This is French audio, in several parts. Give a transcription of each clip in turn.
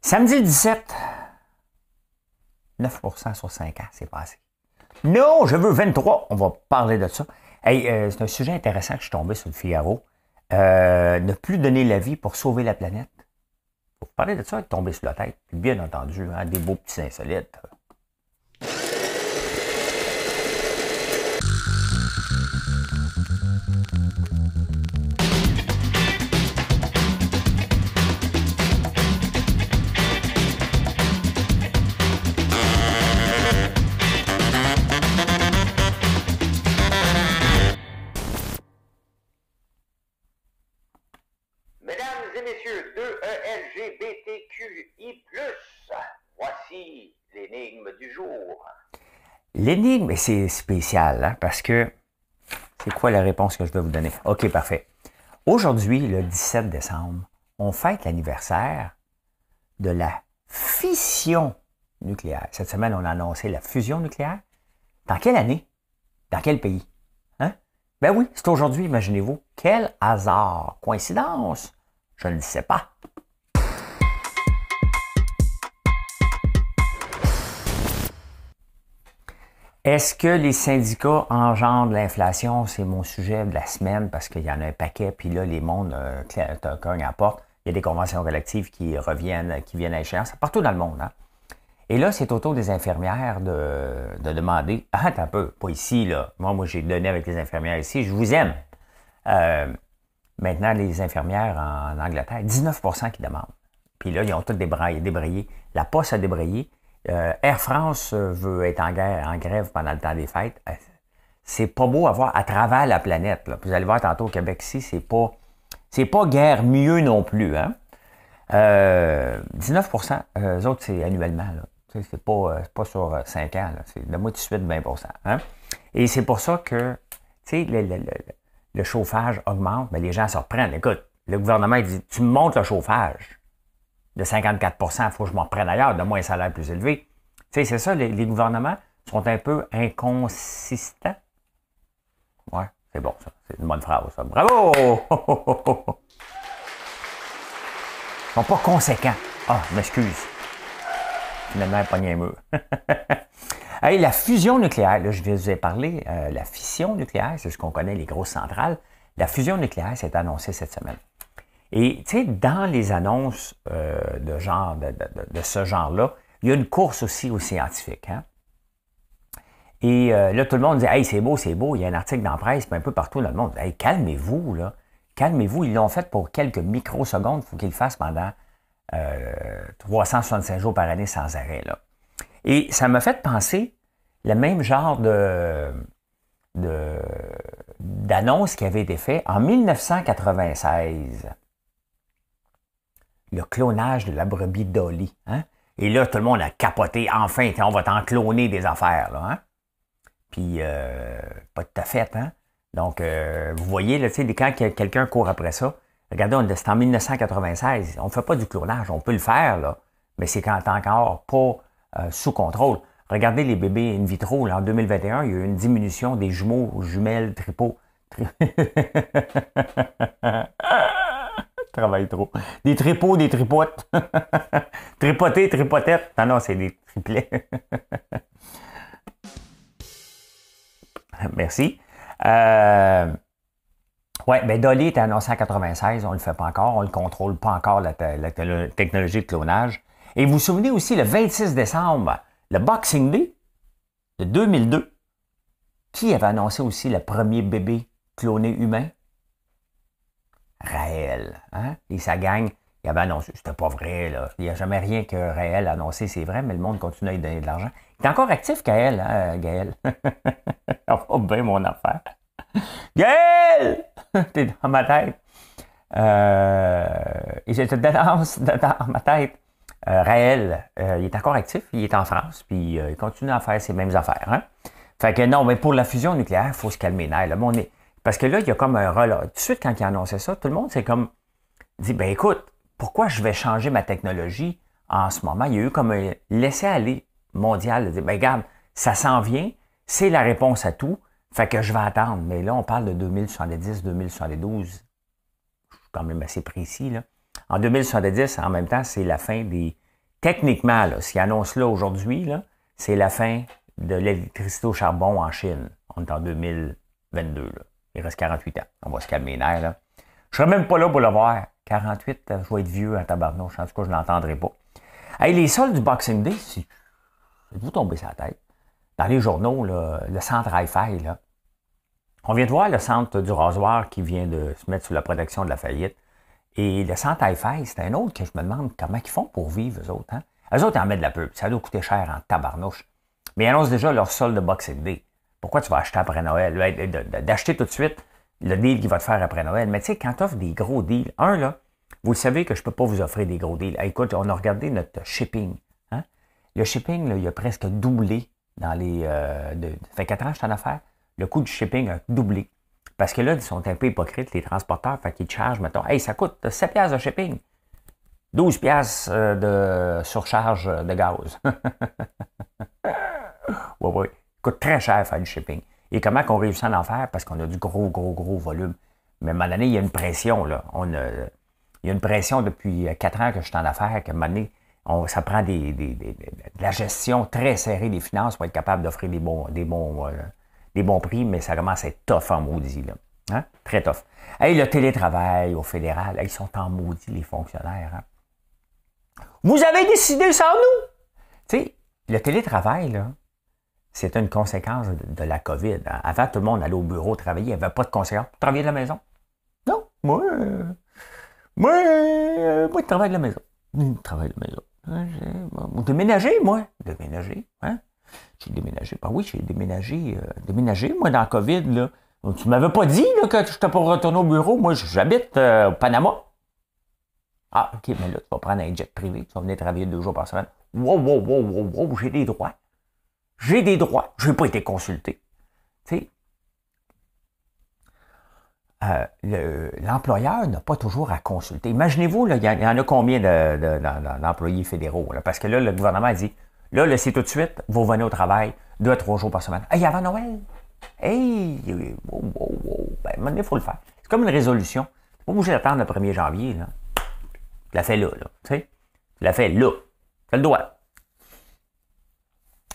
Samedi 17, 9 sur 5 ans, c'est passé. Non, je veux 23. On va parler de ça. Euh, c'est un sujet intéressant que je suis tombé sur le Figaro. Euh, ne plus donner la vie pour sauver la planète. Pour parler de ça, tomber sur la tête. bien entendu, hein, des beaux petits insolites. L'énigme, c'est spécial, hein, parce que c'est quoi la réponse que je dois vous donner? OK, parfait. Aujourd'hui, le 17 décembre, on fête l'anniversaire de la fission nucléaire. Cette semaine, on a annoncé la fusion nucléaire. Dans quelle année? Dans quel pays? Hein? Ben oui, c'est aujourd'hui, imaginez-vous. Quel hasard! Coïncidence? Je ne sais pas. Est-ce que les syndicats engendrent l'inflation? C'est mon sujet de la semaine parce qu'il y en a un paquet, puis là, les mondes euh, cognent à porte. Il y a des conventions collectives qui reviennent, qui viennent à échéance, partout dans le monde. Hein. Et là, c'est autour des infirmières de, demander Ah, attends un peu, pas ici, là. Moi, moi, j'ai donné avec les infirmières ici, je vous aime. Euh, maintenant, les infirmières en Angleterre, 19 qui demandent. Puis là, ils ont tout débraillé, débrayé. La poste a débrayé. Euh, Air France euh, veut être en, guerre, en grève pendant le temps des fêtes. Euh, c'est pas beau à voir à travers la planète. Vous allez voir tantôt au Québec, ici, c'est pas, c'est pas guerre mieux non plus. 19 hein. eux autres, c'est annuellement. C'est pas, pas sur 5 ans. C'est de moi de suite 20 hein. Et c'est pour ça que le, chauffage augmente, mais les gens se reprennent. Écoute, le gouvernement dit Tu montes le chauffage de 54 il faut que je m'en prenne ailleurs, de moins un salaire plus élevé. Tu sais, c'est ça, les, gouvernements sont un peu inconsistants. Ouais, c'est bon, ça. C'est une bonne phrase, ça. Bravo! Ils sont pas conséquents. Ah, je m'excuse. Finalement, pas un mur. la fusion nucléaire, là, je vous ai parlé, euh, la fission nucléaire, c'est ce qu'on connaît, les grosses centrales. La fusion nucléaire s'est annoncée cette semaine. Et tu sais, dans les annonces euh, de, genre, de ce genre-là, il y a une course aussi aux scientifiques. Hein? Et euh, là, tout le monde dit Hey, c'est beau, c'est beau. Il y a un article dans la presse, puis un peu partout dans le monde. Hey, calmez-vous, là. Calmez-vous. Ils l'ont fait pour quelques microsecondes. Il faut qu'ils le fassent pendant 365 euh, jours par année sans arrêt. Là. Et ça m'a fait penser le même genre d'annonce qui avait été faite en 1996. Le clonage de la brebis Dolly. Hein? Et là, tout le monde a capoté. Enfin, on va t'en cloner des affaires, là, hein. Puis, euh, pas de à fait, hein? Donc, euh, vous voyez, là, quand quelqu'un court après ça, regardez, c'est en 1996. On ne fait pas du clonage. On peut le faire, là. Mais c'est quand encore pas euh, sous contrôle. Regardez les bébés in vitro. Là, en 2021, il y a eu une diminution des jumeaux, jumelles, tripots. travaille trop. Des tripots, des tripotes. Tripoté, tripotette. Non, ah non, c'est des triplets. Merci. Euh... Oui, bien, Dolly est annoncé en 1996. On ne le fait pas encore. On ne contrôle pas encore, la, la, technologie de clonage. Et vous vous souvenez aussi, le 26 décembre, le Boxing Day de 2002, qui avait annoncé aussi le premier bébé cloné humain? Raël. Hein? Et sa gang, il avait annoncé, c'était pas vrai, là. il n'y a jamais rien que Raël a annoncé, c'est vrai, mais le monde continue à lui donner de l'argent. Il est encore actif, Gaël, hein, Gaël. va bien mon affaire. Gaël! T'es dans ma tête. Euh, et je dénonce dans ma tête. Euh, Raël, euh, il est encore actif, il est en France, puis euh, il continue à faire ses mêmes affaires. Hein? Fait que non, mais pour la fusion nucléaire, il faut se calmer Là, est, parce que là, il y a comme un relâche. Tout de suite, quand il annonçait ça, tout le monde s'est comme dit ben écoute, pourquoi je vais changer ma technologie en ce moment Il y a eu comme un laisser-aller mondial de ben regarde, ça s'en vient, c'est la réponse à tout, fait que je vais attendre. Mais là, on parle de 2070, 2072. Je suis quand même assez précis. Là. En 2070, en même temps, c'est la fin des. Techniquement, là, ce qu'ils là aujourd'hui, c'est la fin de l'électricité au charbon en Chine. On est en 2022. Là. Il reste 48 ans. On va se calmer les nerfs, là. Je serai même pas là pour le voir. 48, je vais être vieux à tabarnouche. En tout cas, je l'entendrai pas. Hey, les soldes du Boxing Day, si Vous tombez sa tête. Dans les journaux, le centre Hi-Fi, là. On vient de voir le centre du rasoir qui vient de se mettre sous la protection de la faillite. Et le centre Hi-Fi, c'est un autre que je me demande comment ils font pour vivre, eux autres. Hein? Eux autres, ils en mettent de la pub. Ça doit coûter cher en tabarnouche. Mais ils annoncent déjà leur solde de Boxing Day. Pourquoi tu vas acheter après Noël? D'acheter tout de suite le deal qu'il va te faire après Noël. Mais tu sais, quand tu offres des gros deals, un, là, vous le savez que je ne peux pas vous offrir des gros deals. écoute, on a regardé notre shipping. Hein? Le shipping, là, il a presque doublé dans les. Euh, fait quatre ans que je suis en Le coût du shipping a doublé. Parce que là, ils sont un peu hypocrites, les transporteurs, fait qu'ils chargent, mettons, hey, ça coûte 7$ de shipping, 12$ euh, de surcharge de gaz. oui, oui très cher faire du shipping. Et comment qu'on réussit à en faire? Parce qu'on a du gros, gros, gros volume. Mais à un moment donné, il y a une pression, là. On a, il y a une pression depuis euh, quatre ans que je suis en affaires, que un on, ça prend des, de la gestion très serrée des finances pour être capable d'offrir des bons, des, bons, euh, des bons prix, mais ça commence à être tough en maudit, hein? Très tough. et le télétravail au fédéral, ils sont en maudit, les fonctionnaires. Hein. Vous avez décidé sans nous! Tu sais, le télétravail, là, c'est une conséquence de, la COVID. Avant, tout le monde allait au bureau travailler. Il n'y avait pas de conséquence. Travailler de la maison. Non, moi, euh, moi, euh, moi, je travaille de la maison. Je travaille de la maison. déménager, moi. Déménager, hein? J'ai déménagé. Ben oui, j'ai déménagé. déménager euh, déménagé, moi, dans la COVID, là. Tu m'avais pas dit là, que je n'étais pas retourné au bureau. Moi, j'habite au Panama. Ah, OK, mais là, tu vas prendre un jet privé. Tu vas venir travailler deux jours par semaine. Wow, wow, wow, wow, wow, j'ai des droits. J'ai des droits. Je n'ai pas été consulté. Euh, l'employeur n'a pas toujours à consulter. Imaginez-vous, il y, en a combien d'employés fédéraux? Parce que là, le gouvernement a dit, là, là c'est tout de suite, vous venez au travail deux à trois jours par semaine. Hey, avant Noël! Hey! Wow, wow, wow! Ben, maintenant, il faut le faire. C'est comme une résolution. Pas bouger d'attendre le 1er janvier. Là. Tu l'as fait là, Tu sais? Tu l'as fait là. Tu le droit.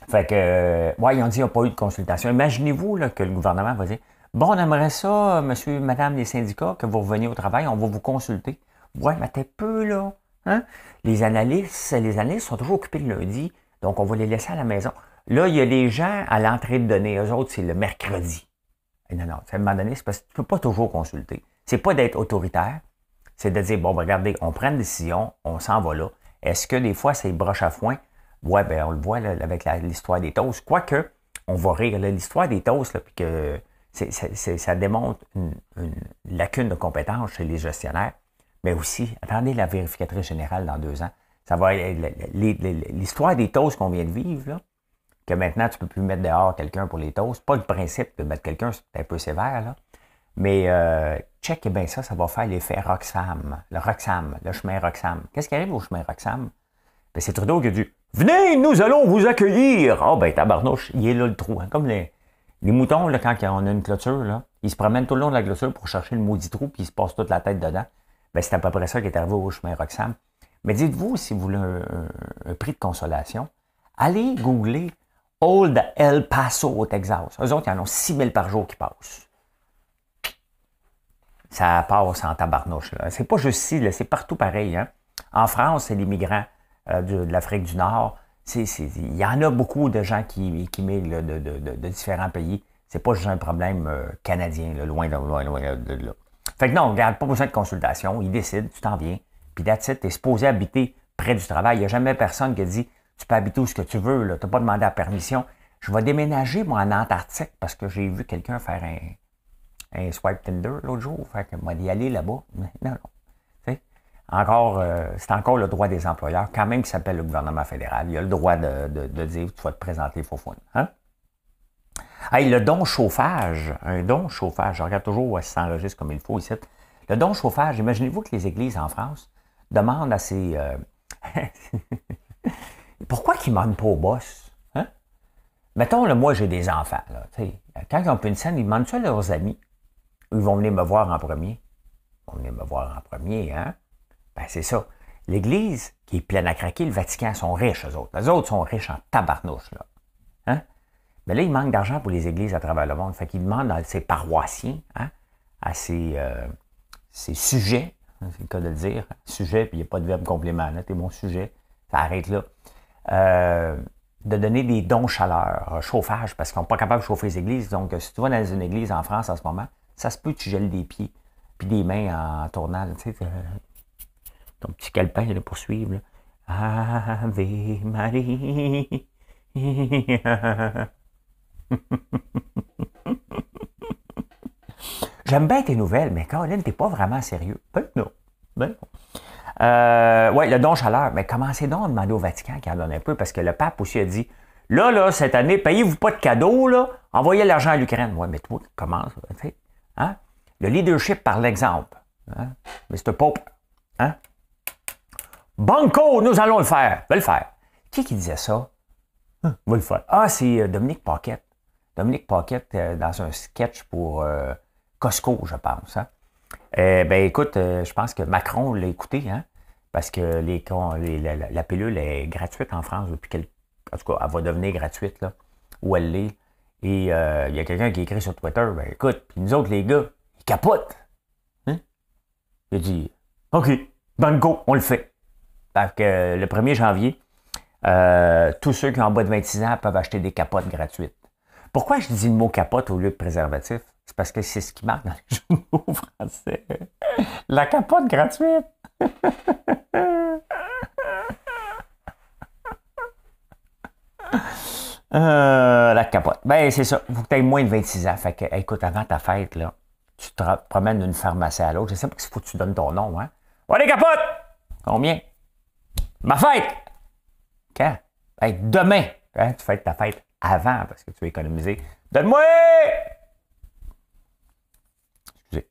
Fait que, euh, ouais, ils ont dit qu'il n'y a pas eu de consultation. Imaginez-vous que le gouvernement va dire Bon, on aimerait ça, monsieur, madame les syndicats, que vous reveniez au travail, on va vous consulter. Ouais, mais t'es peu, là. Hein? Les analystes, les analystes sont toujours occupés le lundi, donc on va les laisser à la maison. Là, il y a des gens à l'entrée de données. Eux autres, c'est le mercredi. non, non, à un moment donné, c'est parce que tu ne peux pas toujours consulter. C'est pas d'être autoritaire, c'est de dire, bon, ben, regardez, on prend une décision, on s'en va là. Est-ce que des fois, c'est broche à foin? Ouais, ben on le voit avec l'histoire des toasts. Quoique, on va rire. L'histoire des toasts, ça démontre une, lacune de compétences chez les gestionnaires, mais aussi, attendez la vérificatrice générale dans deux ans. Ça va l'histoire des toasts qu'on vient de vivre, que maintenant tu ne peux plus mettre dehors quelqu'un pour les toasts. Pas le principe de mettre quelqu'un, c'est un peu sévère, là. Mais euh, check, eh bien ça, ça va faire l'effet Roxham, le Roxham, le chemin Roxham. Qu'est-ce qui arrive au chemin Roxham? Ben, c'est Trudeau qui a dit Venez, nous allons vous accueillir. Ah, oh, ben, tabarnouche, il est là le trou. Hein, comme les, moutons, là, quand on a une clôture, là, ils se promènent tout le long de la clôture pour chercher le maudit trou, puis ils se passent toute la tête dedans. Ben, c'est à peu près ça qui est arrivé au chemin Roxham. Mais dites-vous, si vous voulez un, prix de consolation, allez googler Old El Paso au Texas. Eux autres, ils en ont 6 000 par jour qui passent. Ça passe en tabarnouche. C'est pas juste ici, c'est partout pareil. Hein. En France, c'est les migrants. Euh, de, l'Afrique du Nord. Il y en a beaucoup de gens qui, qui migrent de, différents pays. C'est pas juste un problème euh, canadien, loin, loin, loin de là. Fait que non, regarde, pas besoin de consultation. Ils décident, tu t'en viens. Puis là, tu es supposé habiter près du travail. Il n'y a jamais personne qui a dit, tu peux habiter où ce que tu veux, tu n'as pas demandé la permission. Je vais déménager, moi, en Antarctique, parce que j'ai vu quelqu'un faire un, un swipe Tinder l'autre jour. Fait que moi, d'y aller là-bas. Non, non encore, euh, c'est encore le droit des employeurs, quand même, qui s'appelle le gouvernement fédéral. Il a le droit de, de, dire tu vas te présenter faux fond Hein? Hey, le don chauffage, un don chauffage, je regarde toujours si ça s'enregistre comme il faut ici. Le don chauffage, imaginez-vous que les églises en France demandent à ces. Euh, pourquoi qu'ils ne demandent pas au boss? Hein? Mettons, moi, j'ai des enfants. Là, quand ils ont une scène, ils demandent ça à leurs amis. Ils vont venir me voir en premier. Ils vont venir me voir en premier, hein? Ben, c'est ça. L'Église, qui est pleine à craquer, le Vatican, sont riches, eux autres. Les autres sont riches en tabarnouche, là. Hein? Mais ben, là, il manque d'argent pour les églises à travers le monde. Fait qu'ils demandent à ses paroissiens, hein, à ses, euh, sujets, hein, c'est le cas de le dire, sujet, puis il n'y a pas de verbe complément, t'es mon sujet, ça arrête là, euh, de donner des dons chaleur, euh, chauffage, parce qu'on sont pas capable de chauffer les églises. Donc, si tu vas dans une église en France en ce moment, ça se peut que tu gèles des pieds, puis des mains en tournant, tu sais, ton petit calepin de poursuivre. Ave Marie. J'aime bien tes nouvelles, mais Caroline, t'es pas vraiment sérieux. Ben non. Ben non. Euh, oui, le don chaleur. Mais commencez donc à demander au Vatican qu'il en donne un peu, parce que le pape aussi a dit Là, là, cette année, payez-vous pas de cadeaux, là, envoyez l'argent à l'Ukraine. Oui, mais toi, commence. Hein? Le leadership par l'exemple. Hein? Mr. Pope. Hein? Banco, nous allons le faire. Va le faire. Qui qui disait ça? Hein? va le faire. Ah, c'est euh, Dominique Paquette. Dominique Paquette, euh, dans un sketch pour euh, Costco, je pense. Hein. Eh ben écoute, je pense que Macron l'a écouté, hein? parce que les, la, pilule est gratuite en France depuis qu'elle, En tout cas, elle va devenir gratuite, là, où elle l'est. Et il y a quelqu'un qui écrit sur Twitter, ben écoute, puis nous autres, les gars, ils capotent. Hein? Il dit, OK, banco, on le fait. Parce que le 1er janvier, euh, tous ceux qui ont en bas de 26 ans peuvent acheter des capotes gratuites. Pourquoi je dis le mot capote au lieu de préservatif? C'est parce que c'est ce qui marque dans les journaux français. La capote gratuite! Euh, la capote. Ben, c'est ça. Faut que tu aies moins de 26 ans. Fait que, écoute, avant ta fête, là, tu te promènes d'une pharmacie à l'autre. Je sais pas qu'il faut que tu donnes ton nom, hein. Voilà, les capotes! Combien? Ma fête! Quand? Ben, demain! Hein, tu fêtes ta fête avant parce que tu veux économiser. Donne-moi! Excusez.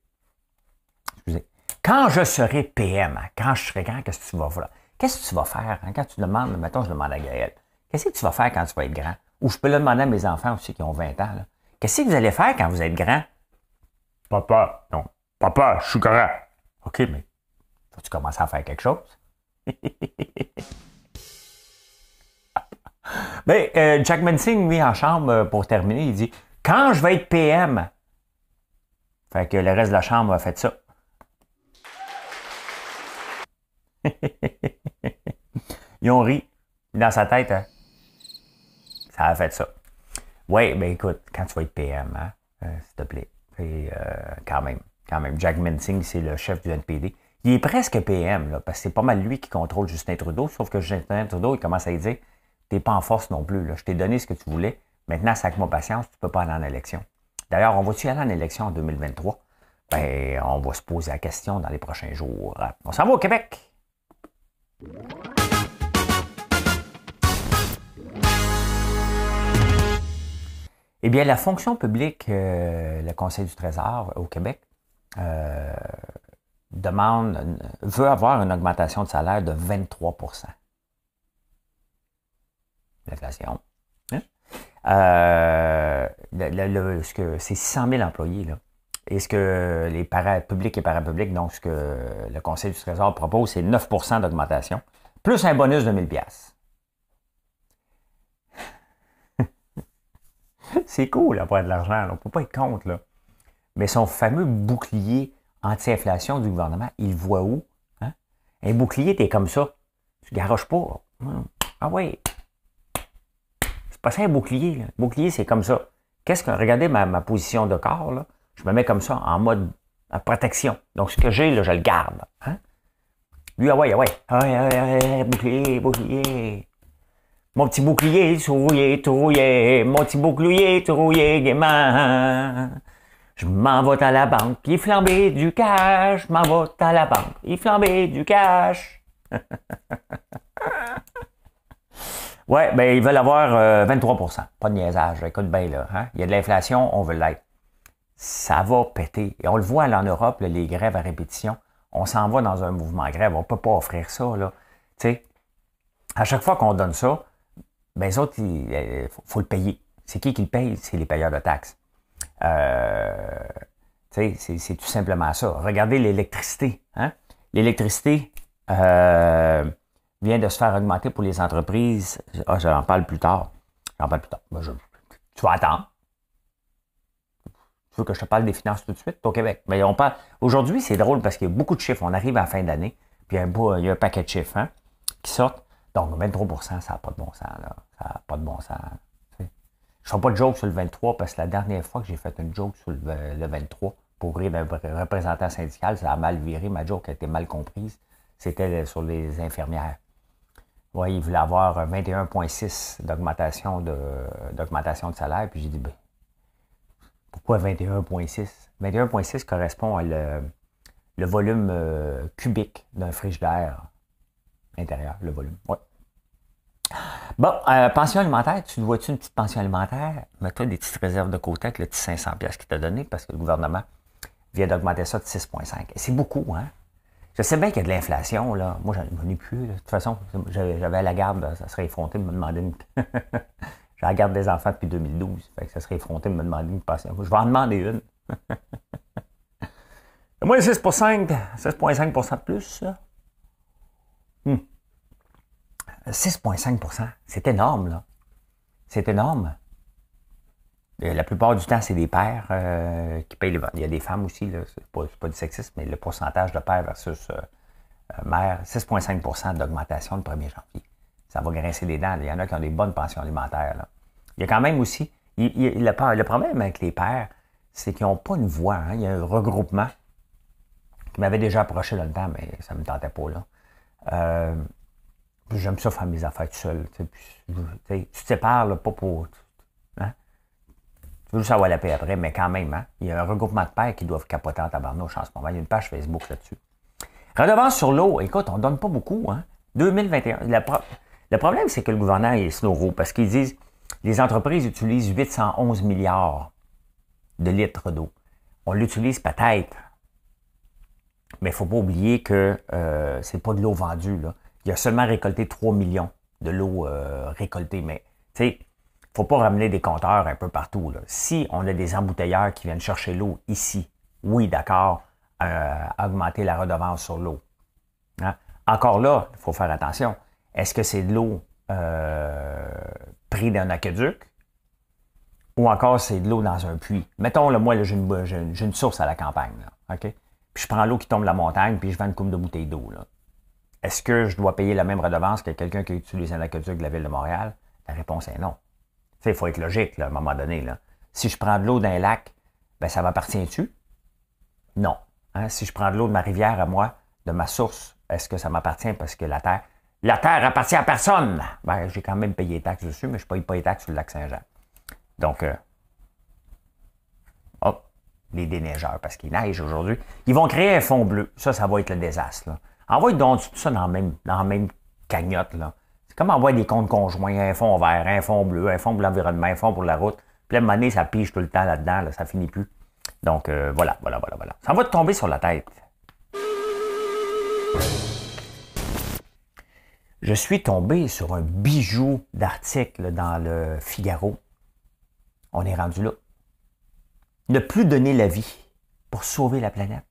Excusez. Quand je serai PM, hein, quand je serai grand, qu'est-ce que tu vas faire? Qu'est-ce que tu vas faire hein, quand tu demandes, mettons, je demande à Gaël, qu'est-ce que tu vas faire quand tu vas être grand? Ou je peux le demander à mes enfants aussi qui ont 20 ans. Qu'est-ce que vous allez faire quand vous êtes grand? Papa, non. Papa, je suis grand. OK, mais faut tu commences à faire quelque chose? Ben, euh, Jack Mansing, lui, en chambre, euh, pour terminer, il dit Quand je vais être PM Fait que le reste de la chambre a fait ça. Ils ont ri. Dans sa tête, hein. ça a fait ça. Oui, ben écoute, quand tu vas être PM, hein, euh, s'il te plaît. Et, quand même, quand même. Jack Mensing, c'est le chef du NPD. Il est presque PM, là, parce que c'est pas mal lui qui contrôle Justin Trudeau, sauf que Justin Trudeau, il commence à y dire pas en force non plus. Je t'ai donné ce que tu voulais. Maintenant, avec moi patience, tu ne peux pas aller en élection. D'ailleurs, on va-tu aller en élection en 2023? Ben, on va se poser la question dans les prochains jours. On s'en va au Québec! Eh bien, la fonction publique, euh, le Conseil du Trésor au Québec, euh, demande, veut avoir une augmentation de salaire de 23 l'inflation. Hein? Euh, ce c'est 600 000 employés là. Et ce que les para-publics et parapublics, donc ce que le Conseil du Trésor propose, c'est 9 d'augmentation, plus un bonus de 1000 pièces. c'est cool d'avoir de l'argent, on ne peut pas être contre. Là. Mais son fameux bouclier anti-inflation du gouvernement, il voit où? Hein? Un bouclier, t'es comme ça. Tu garoches pas. Ah oui, pas ça un bouclier. bouclier, c'est comme ça. Qu'est-ce que. Regardez ma, position de corps, là. Je me mets comme ça, en mode protection. Donc, ce que j'ai, là, je le garde. Hein? Lui, ah, ah, ah, ah ouais, ah ouais. bouclier, bouclier. Mon petit bouclier, trouillé, trouillé. Mon petit bouclier, trouillé, gaiement. Je m'en vais à la banque, il flambait du cash. Je m'en vais à la banque, il flambait du cash. Oui, ben, ils veulent avoir 23 euh, Pas de niaisage. Écoute bien, là. Hein? Il y a de l'inflation, on veut l'être. Ça va péter. Et on le voit là, en Europe, les grèves à répétition. On s'en va dans un mouvement grève. On ne peut pas offrir ça, là. Tu sais, à chaque fois qu'on donne ça, ben, les autres, il euh, faut, le payer. C'est qui qui le paye? C'est les payeurs de taxes. Euh, c'est, c'est tout simplement ça. Regardez l'électricité. Hein? L'électricité, euh, vient de se faire augmenter pour les entreprises. Ah, j'en parle plus tard. J'en parle plus tard. Ben, tu vas attendre. Tu veux que je te parle des finances tout de suite? Au Québec. Mais ben, on parle. Aujourd'hui, c'est drôle parce qu'il y a beaucoup de chiffres. On arrive à fin d'année, puis il y, a un beau... y un paquet de chiffres hein, qui sortent. Donc, 23 ça n'a pas de bon sens. Ça n'a pas de bon sens. Je ne fais pas de joke sur le 23 parce que la dernière fois que j'ai fait une joke sur le, 23 pour rire représentant syndical, ça a mal viré. Ma joke a été mal comprise. C'était euh, sur les infirmières ouais, il voulait avoir 21,6 d'augmentation de, d'augmentation de salaire. Puis j'ai dit, ben, pourquoi 21,6? 21,6 correspond à le, volume euh, cubique d'un d'air intérieur, le volume. oui. Bon, euh, pension alimentaire, tu vois tu une petite pension alimentaire? Mets-toi des petites réserves de côté avec le petit 500$ qu'il t'a donné parce que le gouvernement vient d'augmenter ça de 6,5. C'est beaucoup, hein? Je sais bien qu'il y a de l'inflation, là. Moi, n'en ai plus. De toute façon, j'avais à la garde, ben, ça serait effronté de me demander une. J'ai la garde des enfants depuis 2012. ça serait effronté de me demander une passion. Je vais en demander une. Moi, 6,5 6,5 de plus, 6,5 hmm. c'est énorme, là. C'est énorme. Euh, la plupart du temps, c'est des pères euh, qui payent les ventes. Il y a des femmes aussi, c'est pas, pas, du sexisme, mais le pourcentage de pères versus mère euh, mères, 6,5 d'augmentation le 1er janvier. Ça va grincer les dents. Il y en a qui ont des bonnes pensions alimentaires. Il y a quand même aussi. le, problème avec les pères, c'est qu'ils n'ont pas une voix. Hein. Il y a un regroupement qui m'avait déjà approché dans le temps, mais ça ne me tentait pas. là. J'aime ça faire mes affaires tout seul. tu te sépares pas pour. Hein? Je veux juste la paix après, mais quand même, hein, il y a un regroupement de pères qui doivent capoter en tabarnouche en ce moment. Il y a une page Facebook là-dessus. Redevance sur l'eau. Écoute, on ne donne pas beaucoup. Hein. 2021. Le problème, c'est que le gouvernement est slow parce qu'ils disent les entreprises utilisent 811 milliards de litres d'eau. On l'utilise peut-être, mais il ne faut pas oublier que euh, c'est pas de l'eau vendue. Là. Il a seulement récolté 3 millions de l'eau euh, récoltée. Mais, tu sais, faut pas ramener des compteurs un peu partout. Si on a des embouteilleurs qui viennent chercher l'eau ici, oui, d'accord, euh, augmenter la redevance sur l'eau. Hein. Encore là, il faut faire attention. Est-ce que c'est de l'eau euh, prise d'un aqueduc ou encore c'est de l'eau dans un puits? Mettons, le moi, j'ai, une, source à la campagne. Puis je prends l'eau qui tombe de la montagne puis je vends une coupe de bouteilles d'eau. Est-ce que je dois payer la même redevance que quelqu'un qui utilise un aqueduc de la ville de Montréal? La réponse est non il faut être logique à un moment donné. Là. Si je prends de l'eau d'un lac, ben, ça m'appartient-tu? Non. Hein? Si je prends de l'eau de ma rivière à moi, de ma source, est-ce que ça m'appartient parce que la terre. La terre appartient à personne! Ben, j'ai quand même payé les taxes dessus, mais je ne paye pas les taxes sur le lac Saint-Jean. Donc, euh, oh, les déneigeurs, parce qu'il neige aujourd'hui, ils vont créer un fond bleu. Ça, ça va être le désastre. Là. Envoie donc tout ça dans la même, dans même cagnotte. Là. C'est comme envoyer des comptes conjoints, un fond vert, un fond bleu, un fond pour l'environnement, un fond pour la route. Puis de ça pige tout le temps là-dedans, ça finit plus. Donc euh, voilà, voilà, voilà, voilà. Ça va te tomber sur la tête. Je suis tombé sur un bijou d'article dans le Figaro. On est rendu là. Ne plus donner la vie pour sauver la planète.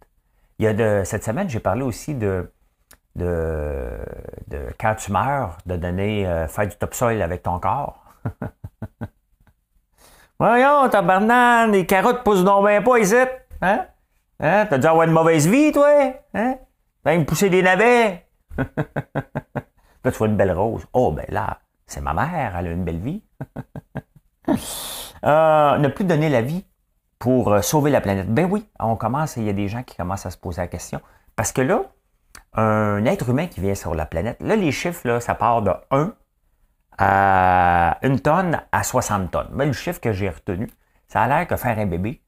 Il y a de, cette semaine, j'ai parlé aussi de de, quand tu meurs, de donner, euh, faire du topsoil avec ton corps. Voyons, banane les carottes poussent non bien pas ici. Hein? Hein? T'as dû avoir une mauvaise vie, toi? Hein? T'as pousser des navets. là, tu vois une belle rose. Oh, ben là, c'est ma mère, elle a une belle vie. Euh, ne plus donner la vie pour euh, sauver la planète. Ben oui, on commence, il y a des gens qui commencent à se poser la question. Parce que là, un être humain qui vient sur la planète. Là, les chiffres, ça part de 1 à 1 tonne à 60 tonnes. Mais le chiffre que j'ai retenu, ça a l'air que faire un bébé,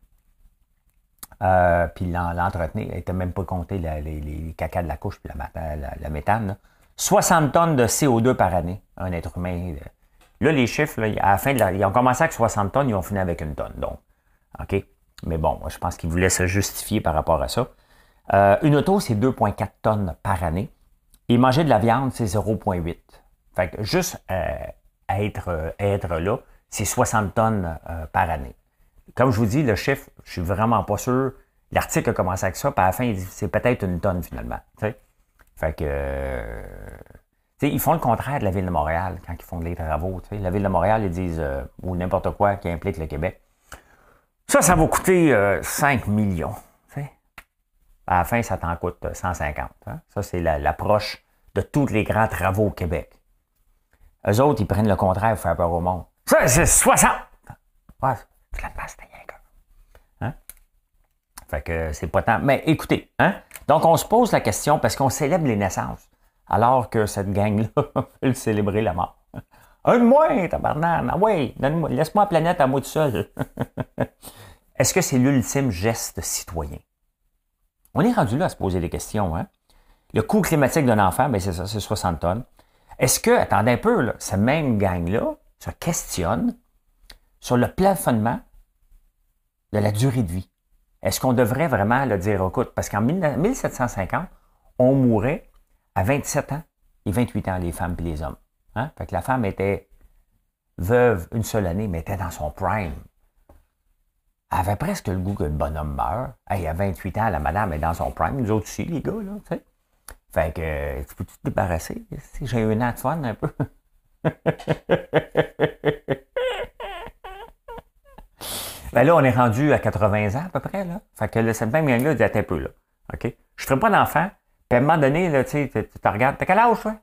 euh, puis l'entretenir, il n'était même pas compté les, les, caca de la couche puis la, la, méthane, 60 tonnes de CO2 par année, un être humain. Euh. Là, les chiffres, à la fin de ils ont commencé avec 60 tonnes, ils ont fini avec une tonne. Donc, OK? Mais bon, je pense qu'ils voulaient se justifier par rapport à ça. Euh, une auto, c'est 2,4 tonnes par année. Et manger de la viande, c'est 0,8. Fait que juste euh, être, euh, être là, c'est 60 tonnes par année. Comme je vous dis, le chiffre, je suis vraiment pas sûr. L'article a commencé avec ça, puis à la fin, c'est peut-être une tonne finalement. Fait que. ils font le contraire de la ville de Montréal quand ils font des travaux. La ville de Montréal, ils disent ou n'importe quoi qui implique le Québec. Ça, ça va coûter 5 millions à la fin, ça t'en coûte 150. Euh, hein. Ça, c'est l'approche de tous les grands travaux au Québec. Eux autres, ils prennent le contraire pour faire peur au monde. Ça, c'est 60! Ouais, la passe, t'as rien hein? Fait que c'est pas tant. Mais écoutez, hein? Donc, on se pose la question parce qu'on célèbre les naissances, alors que cette gang-là veut célébrer la mort. Un de moins, tabarnak! Ah ouais, laisse-moi la planète à moi tout seul. Est-ce que c'est l'ultime geste citoyen? On est rendu là à se poser des questions. Hein? Le coût climatique d'un enfant, ben c'est ça, c'est 60 tonnes. Est-ce que, attendez un peu, là, cette même gang-là se questionne sur le plafonnement de la durée de vie? Est-ce qu'on devrait vraiment le dire, écoute, parce qu'en 1750, on mourait à 27 ans et 28 ans, les femmes et les hommes. Hein? Fait que la femme était veuve une seule année, mais était dans son prime. Elle avait presque le goût que le bonhomme meure. Hey, a 28 ans, la madame est dans son prime. Nous autres aussi, les gars, là, tu sais. Fait que, tu peux te débarrasser? J'ai eu un an un peu. ben là, on est rendu à 80 ans, à peu près, là. Fait que là, cette même gang-là était un peu, là. OK? Je ferai pas d'enfant. Puis à un moment donné, là, tu sais, tu te regardes. T'as quel âge, toi?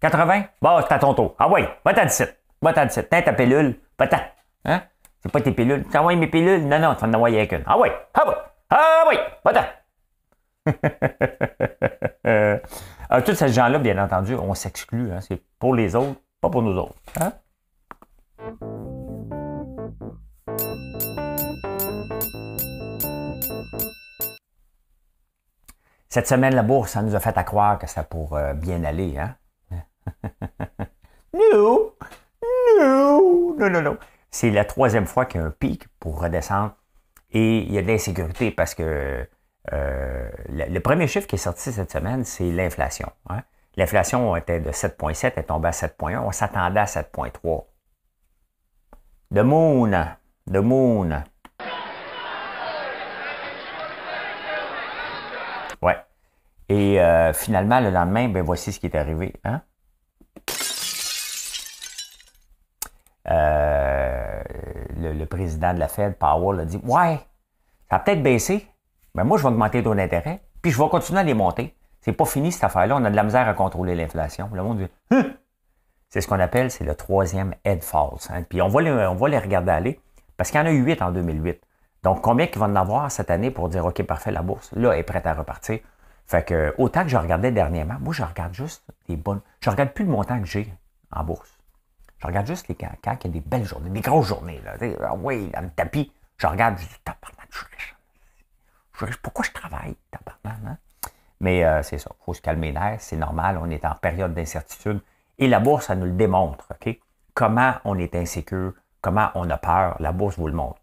80? Bon, c'est à ton tour. Ah oui, va-t'en d'ici. Va-t'en d'ici. T'as ta pellule. Va-t'en. Hein? C'est pas tes pilules. Tu envoies mes pilules? Non, non, vas envoies avec qu'une. Ah oui! Ah oui! Ah oui! Va-t'en! Ah, ces gens-là, bien entendu, on s'exclut. Hein? C'est pour les autres, pas pour nous autres. Hein? Cette semaine, la bourse, ça nous a fait à croire que ça pour euh, bien aller, hein? Non! Non, non, non. C'est la troisième fois qu'il y a un pic pour redescendre et il y a de l'insécurité parce que euh, le, premier chiffre qui est sorti cette semaine, c'est l'inflation. Hein. L'inflation était de 7,7, elle est tombée à 7,1, on s'attendait à 7,3. The moon, the moon. Ouais. Et euh, finalement, le lendemain, ben voici ce qui est arrivé. Hein. Euh, le, président de la Fed, Powell, a dit Ouais, ça a peut-être baissé, mais moi, je vais augmenter les intérêt, puis je vais continuer à les monter. C'est pas fini cette affaire-là, on a de la misère à contrôler l'inflation. Le monde dit hum! C'est ce qu'on appelle, c'est le troisième head falls. Hein. Puis on va, les, on les regarder aller, parce qu'il y en a eu huit en 2008. Donc, combien qu'ils vont en avoir cette année pour dire OK, parfait, la bourse, là, est prête à repartir? Fait que, autant que je regardais dernièrement, moi, je regarde juste les bonnes. Je regarde plus le montant que j'ai en bourse. Je regarde juste les Quand il y a des belles journées, des grosses journées, là, ah oui, dans le tapis, je regarde, je dis, tabarnak, je suis riche. Je Pourquoi je travaille, hein? Mais euh, c'est ça, il faut se calmer l'air, c'est normal, on est en période d'incertitude. Et la bourse, ça nous le démontre, OK? Comment on est insécure, comment on a peur, la bourse vous le montre.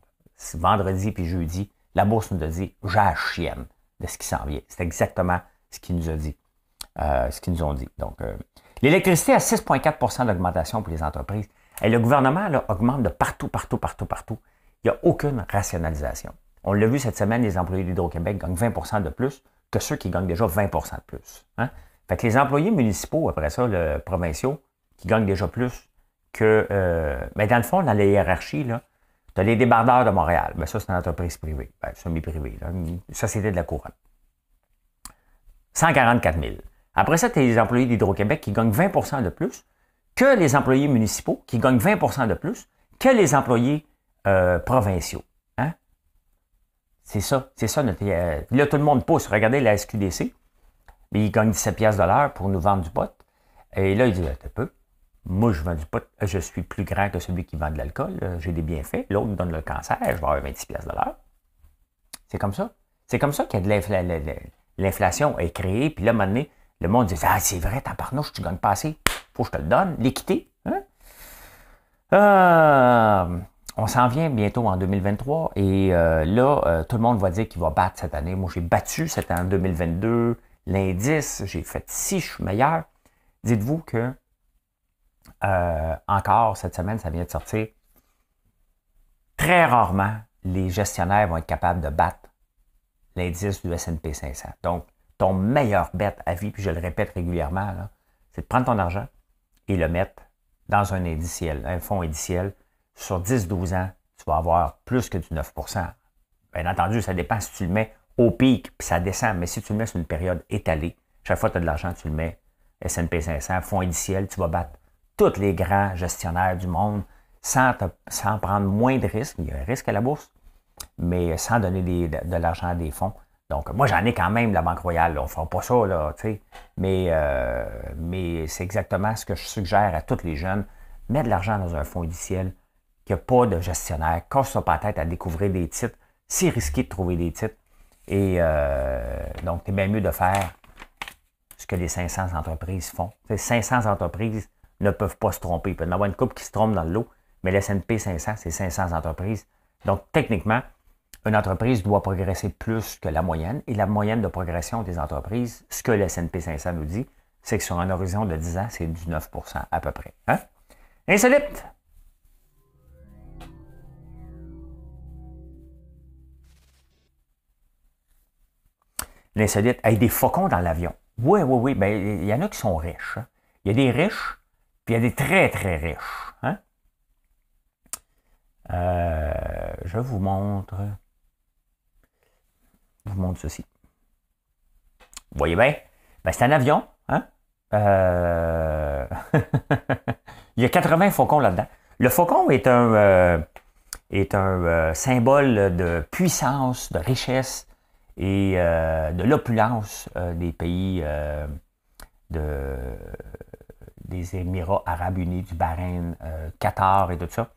Vendredi puis jeudi, la bourse nous a dit, j'ai de ce qui s'en vient. C'est exactement ce qu'ils nous a dit, euh, ce qu'ils nous ont dit. Donc, euh, L'électricité a 6,4 d'augmentation pour les entreprises. Et le gouvernement augmente de partout, partout, partout, partout. Il n'y a aucune rationalisation. On l'a vu cette semaine, les employés d'Hydro-Québec gagnent 20 de plus que ceux qui gagnent déjà 20 de plus. Hein. Fait que les employés municipaux, après ça, provinciaux, qui gagnent déjà plus que. Euh, mais dans le fond, dans la hiérarchie, tu as les débardeurs de Montréal. Mais ben, ça, c'est une entreprise privée, ben, semi-privée, une société de la couronne. 144 000. Après ça, tu as les employés d'Hydro-Québec qui gagnent 20 de plus, que les employés municipaux qui gagnent 20 de plus, que les employés euh, provinciaux. Hein? C'est ça, c'est ça notre... Euh, là, tout le monde pousse. Regardez la SQDC. Mais ils gagnent 17 de pour nous vendre du pot. Et là, ils disent, un peu. Moi, je vends du pot. Je suis plus grand que celui qui vend de l'alcool. J'ai des bienfaits. L'autre me donne le cancer. Je vais avoir 26 de C'est comme ça. C'est comme ça qu'il l'inflation est créée. Puis là, donné, le monde dit Ah, c'est vrai, ta nos tu gagnes pas assez. Faut que je te le donne. L'équité. Hein? Euh, on s'en vient bientôt en 2023 et euh, là, euh, tout le monde va dire qu'il va battre cette année. Moi, j'ai battu cette année 2022, l'indice, j'ai fait six, je suis meilleur. Dites-vous que encore cette semaine, ça vient de sortir. Très rarement, les gestionnaires vont être capables de battre l'indice du S&P 500. Donc, ton meilleur bet à vie, puis je le répète régulièrement, c'est de prendre ton argent et le mettre dans un indiciel, un fonds indiciel. Sur 10-12 ans, tu vas avoir plus que du 9 Bien entendu, ça dépend si tu le mets au pic, puis ça descend, mais si tu le mets sur une période étalée, chaque fois que tu as de l'argent, tu le mets S&P 500, fonds indiciel, tu vas battre tous les grands gestionnaires du monde sans, sans prendre moins de risques. Il y a un risque à la bourse, mais sans donner de l'argent à des fonds donc, moi, j'en ai quand même la Banque Royale. On ne fera pas ça, là, tu sais. Mais, euh, mais c'est exactement ce que je suggère à tous les jeunes. Mettre de l'argent dans un fonds indiciel qui a pas de gestionnaire. Casse ça pas la tête à découvrir des titres. C'est risqué de trouver des titres. Et euh, donc donc, c'est bien mieux de faire ce que les 500 entreprises font. T'sais, 500 entreprises ne peuvent pas se tromper. Il peut y avoir une coupe qui se trompe dans le lot, mais S&P 500, c'est 500 entreprises. Donc, techniquement, une entreprise doit progresser plus que la moyenne et la moyenne de progression des entreprises, ce que le S&P 500 nous dit, c'est que sur un horizon de 10 ans, c'est du à peu près. Hein? Insolite! L'insolite, y a des faucons dans l'avion. Oui, oui, oui, ben, il y en a qui sont riches. Hein. Il y a des riches, puis il y a des très, très riches. Hein? Euh, je vous montre. Je vous montre ceci. Vous voyez bien? Ben, c'est un avion. Hein? Euh, il y a 80 faucons là-dedans. Le faucon est un, euh, est un euh, symbole de puissance, de richesse et de l'opulence des pays des Émirats arabes unis, du Bahreïn, Qatar et tout ça.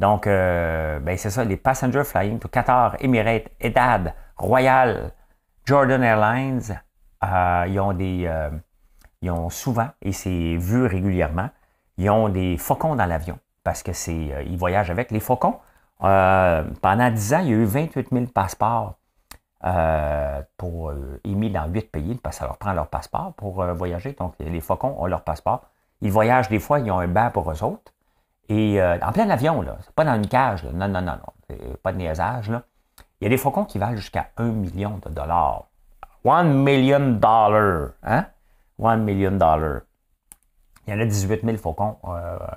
Donc, ben, c'est ça, les Passenger Flying Qatar, Emirates, Edad, Royal, Jordan Airlines, euh, ils ont des, euh, ils ont souvent et c'est vu régulièrement, ils ont des faucons dans l'avion parce que c'est, euh, ils voyagent avec les faucons. pendant 10 ans, il y a eu 28 000 passeports pour émis dans 8 pays parce que ça leur prend leur passeport pour voyager. Donc les faucons ont leur passeport. Ils voyagent des fois, ils ont un bain pour eux autres. Et en plein avion, là, c'est pas dans une cage, non, non, non, non, pas de niaisage, là. Il y a des faucons qui valent jusqu'à 1 million de dollars. 1 million dollars. Hein? 1 million dollars. Il y en a 18 000 faucons euh, euh,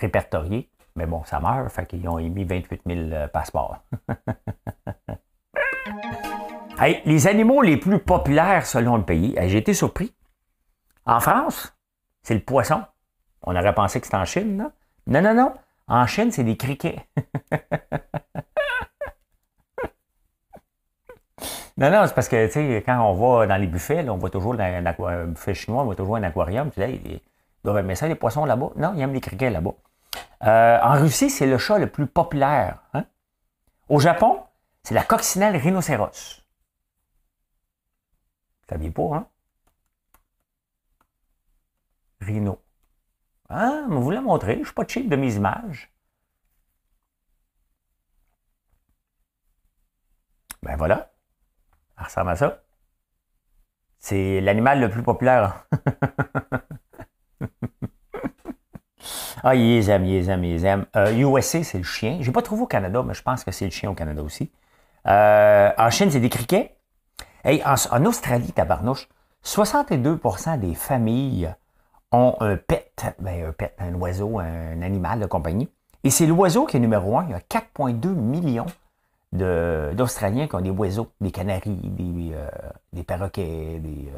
répertoriés. Mais bon, ça meurt, fait qu'ils ont émis 28 000 euh, passeports. les animaux les plus populaires selon le pays. J'ai été surpris. En France, c'est le poisson. On aurait pensé que c'était en Chine, non? Non, non, non. En Chine, c'est des criquets. Non, non, c'est parce que, tu sais, quand on va dans les buffets, on voit toujours un, buffet chinois, on voit toujours un aquarium. là, ils doivent aimer ça, les poissons là-bas. Non, ils aiment les criquets là-bas. Euh, en Russie, c'est le chat le plus populaire. Hein? Au Japon, c'est la coccinelle rhinocéros. Ça vient pas, hein? Rhino. Ah, mais vous la montrer, je ne suis pas cheap de mes images. Ben voilà. Ça ressemble à ça. C'est l'animal le plus populaire. ah, ils aiment, ils aiment, ils aiment. Euh, USA, c'est le chien. J'ai pas trouvé au Canada, mais je pense que c'est le chien au Canada aussi. Euh, en Chine, c'est des criquets. Hey, en, Australie, tabarnouche, 62% des familles ont un pet, ben, un pet, un oiseau, un animal de compagnie. Et c'est l'oiseau qui est numéro un. Il y a 4,2 millions d'Australiens qui ont des oiseaux, des canaries, des, euh, des perroquets, des.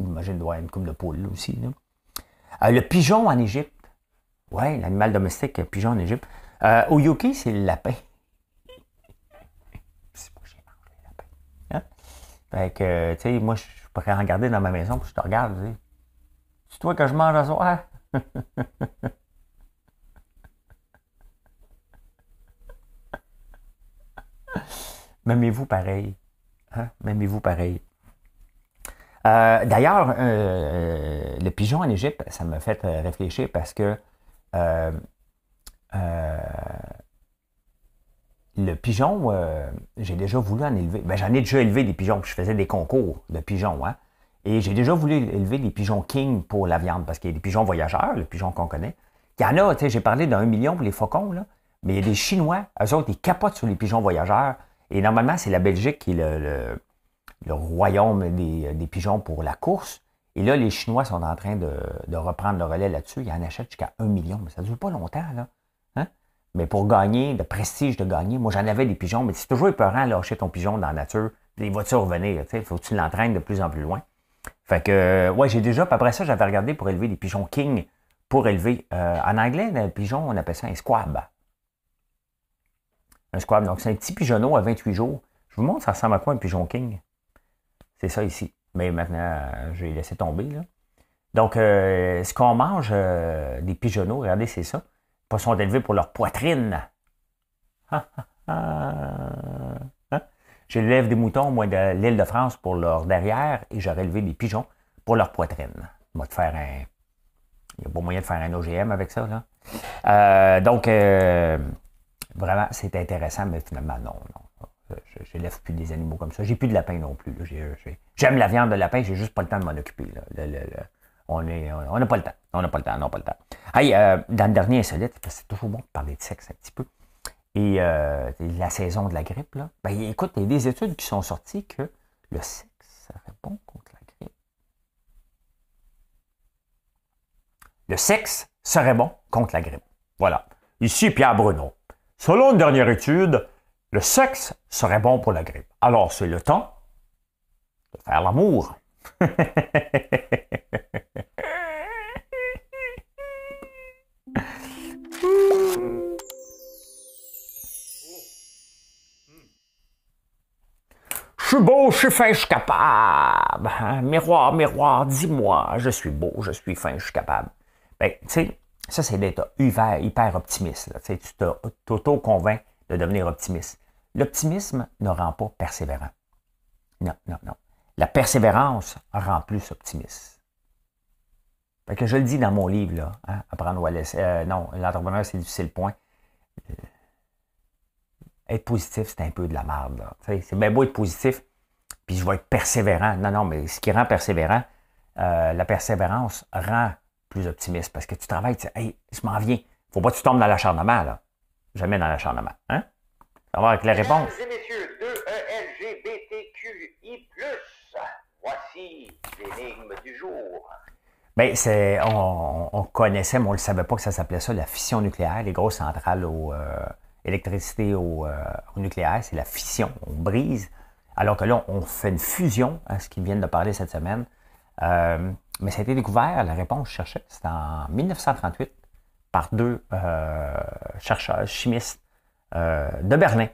Euh, y doit une coupe de poule aussi. Euh, le pigeon en Égypte. Oui, l'animal domestique, pigeon en Égypte. Euh, au Yuki, c'est le lapin. c'est moi j'ai mangé le lapin. Hein? Fait que, tu sais, moi, je pourrais regarder dans ma maison, puis je te regarde, tu sais. toi que je mange à soir. M'aimez-vous pareil. Hein? M'aimez-vous pareil. Euh, d'ailleurs, euh, euh, le pigeon en Égypte, ça m'a fait réfléchir parce que le pigeon, j'ai déjà voulu en élever. Ben, j'en ai déjà élevé des pigeons, que je faisais des concours de pigeons. Hein? Et j'ai déjà voulu élever des pigeons king pour la viande, parce qu'il y a des pigeons voyageurs, le pigeon qu'on connaît. Il y en a, tu sais, j'ai parlé d'un million pour les faucons, mais il y a des Chinois, eux autres, ils capotent sur les pigeons voyageurs. Et normalement, c'est la Belgique qui est le, royaume des, pigeons pour la course. Et là, les Chinois sont en train de, reprendre le relais là-dessus. Ils en achètent jusqu'à un million. Mais ça ne dure pas longtemps, là. Hein? Mais pour gagner, le prestige de gagner, moi j'en avais des pigeons, mais c'est toujours épeurant lâcher ton pigeon dans la nature. Il va-tu revenir? Il faut que tu l'entraînes de plus en plus loin. Fait que, euh, ouais, j'ai déjà, après ça, j'avais regardé pour élever des pigeons king, pour élever, euh, en anglais, un pigeon, on appelle ça un squab. Donc, c'est un petit pigeonneau à 28 jours. Je vous montre, ça ressemble à quoi un pigeon king? C'est ça ici. Mais maintenant, euh, je j'ai laissé tomber. Donc, euh, ce qu'on mange euh, des pigeonneaux, regardez, c'est ça. Ils sont élevés pour leur poitrine. Ah, ah, ah, J'élève des moutons, moi, de l'île de France pour leur derrière et j'aurais élevé des pigeons pour leur poitrine. moi va faire un. Il y a pas moyen de faire un OGM avec ça, là. Euh, donc, vraiment, c'est intéressant, mais finalement, non, non. Je n'élève plus des animaux comme ça. J'ai plus de lapin non plus. J'aime la viande de lapin, j'ai juste pas le temps de m'en occuper. Là. on n'a pas le temps. On n'a pas le temps. On n'a pas le temps. Hey, euh, dans le dernier insolite, c'est toujours bon de parler de sexe un petit peu. Et euh, la saison de la grippe, là. Ben, écoute, il y a des études qui sont sorties que le sexe, serait bon contre la grippe. Le sexe serait bon contre la grippe. Voilà. Ici Pierre Bruno. Selon une dernière étude, le sexe serait bon pour la grippe. Alors, c'est le temps de faire l'amour. Je suis beau, je suis fin, je suis capable. Hein? Miroir, miroir, dis-moi, je suis beau, je suis fin, je suis capable. Ben, tu sais, ça, c'est d'être hyper, hyper optimiste. Là. Tu t'auto-convaincs de devenir optimiste. L'optimisme ne rend pas persévérant. Non, non, non. La persévérance rend plus optimiste. Fait que je le dis dans mon livre, là, hein, Apprendre euh, non, l'entrepreneur, c'est difficile, point. Euh, être positif, c'est un peu de la merde. C'est bien beau être positif, puis je vais être persévérant. Non, non, mais ce qui rend persévérant, euh, la persévérance rend plus optimiste parce que tu travailles, tu sais, hey, je m'en viens. Faut pas que tu tombes dans l'acharnement, là. Jamais dans l'acharnement. Hein? Ça va avec la réponse. Mesdames et messieurs, de ELGBTQI, voici l'énigme du jour. Bien, c'est, on, connaissait, mais on ne le savait pas que ça s'appelait ça, la fission nucléaire, les grosses centrales au. Euh, électricité euh, au, nucléaire, c'est la fission, on brise. Alors que là, on fait une fusion, à hein, ce qu'ils viennent de parler cette semaine. Euh, mais ça a été découvert, la réponse que je cherchais, c'était en 1938 par deux euh, chercheurs chimistes euh, de Berlin.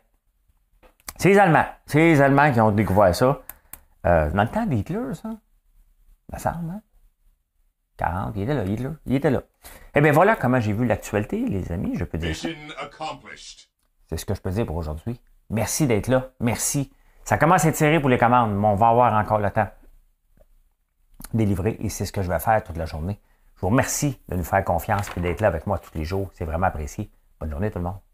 C'est les Allemands. C'est les Allemands qui ont découvert ça. Euh, dans le temps d'Hitler, ça. Ça semble, hein? 40, il était là, Hitler. Il était là. Eh bien, voilà comment j'ai vu l'actualité, les amis, je peux dire. C'est ce que je peux dire pour aujourd'hui. Merci d'être là. Merci. Ça commence à tirer pour les commandes, mais on va avoir encore le temps délivrer et c'est ce que je vais faire toute la journée. Je vous remercie de nous faire confiance et d'être là avec moi tous les jours. C'est vraiment apprécié. Bonne journée tout le monde.